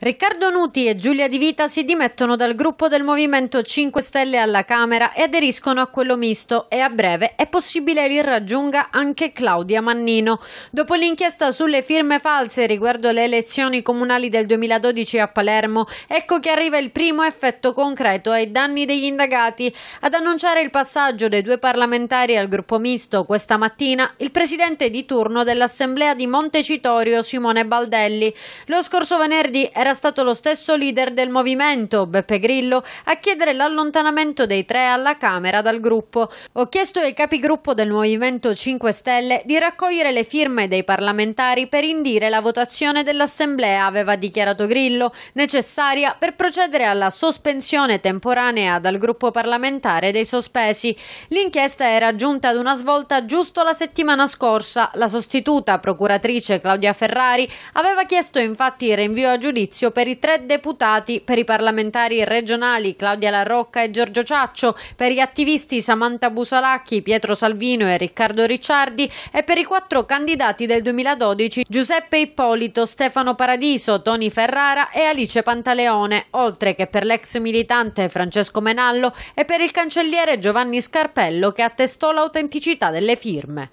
Riccardo Nuti e Giulia Di Vita si dimettono dal gruppo del Movimento 5 Stelle alla Camera e aderiscono a quello misto e a breve è possibile li raggiunga anche Claudia Mannino. Dopo l'inchiesta sulle firme false riguardo le elezioni comunali del 2012 a Palermo, ecco che arriva il primo effetto concreto ai danni degli indagati. Ad annunciare il passaggio dei due parlamentari al gruppo misto questa mattina il presidente di turno dell'Assemblea di Montecitorio Simone Baldelli. Lo scorso venerdì era era stato lo stesso leader del movimento, Beppe Grillo, a chiedere l'allontanamento dei tre alla Camera dal gruppo. Ho chiesto ai capigruppo del Movimento 5 Stelle di raccogliere le firme dei parlamentari per indire la votazione dell'Assemblea, aveva dichiarato Grillo, necessaria per procedere alla sospensione temporanea dal gruppo parlamentare dei sospesi. L'inchiesta era giunta ad una svolta giusto la settimana scorsa. La sostituta procuratrice Claudia Ferrari aveva chiesto infatti il rinvio a giudizio giudizio per i tre deputati, per i parlamentari regionali Claudia Larrocca e Giorgio Ciaccio, per gli attivisti Samantha Busalacchi, Pietro Salvino e Riccardo Ricciardi e per i quattro candidati del 2012 Giuseppe Ippolito, Stefano Paradiso, Toni Ferrara e Alice Pantaleone, oltre che per l'ex militante Francesco Menallo e per il cancelliere Giovanni Scarpello che attestò l'autenticità delle firme.